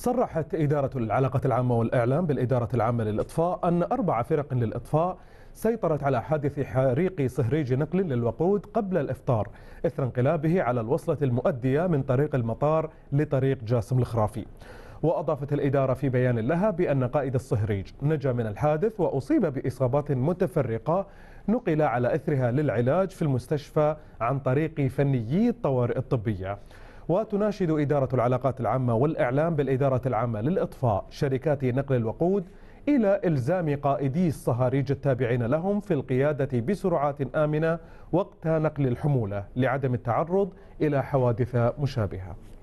صرحت إدارة العلاقة العامة والإعلام بالإدارة العامة للإطفاء أن أربع فرق للإطفاء سيطرت على حادث حريق صهريج نقل للوقود قبل الإفطار إثر انقلابه على الوصلة المؤدية من طريق المطار لطريق جاسم الخرافي وأضافت الإدارة في بيان لها بأن قائد الصهريج نجا من الحادث وأصيب بإصابات متفرقة نقل على إثرها للعلاج في المستشفى عن طريق فنيي الطوارئ الطبية وتناشد إدارة العلاقات العامة والإعلام بالإدارة العامة للإطفاء شركات نقل الوقود إلى إلزام قائدي الصهاريج التابعين لهم في القيادة بسرعات آمنة وقت نقل الحمولة لعدم التعرض إلى حوادث مشابهة